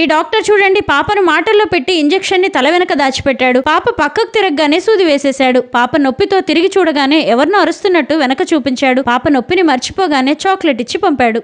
ఈ డాక్టర్ చూడండి పాపను మాటల్లో పెట్టి ని తల వెనక దాచిపెట్టాడు పాప పక్కకు తిరగగానే సూది వేసేశాడు పాప నొప్పితో తిరిగి చూడగానే ఎవరినో అరుస్తున్నట్టు వెనక చూపించాడు పాప నొప్పిని మర్చిపోగానే చాక్లెట్ ఇచ్చి పంపాడు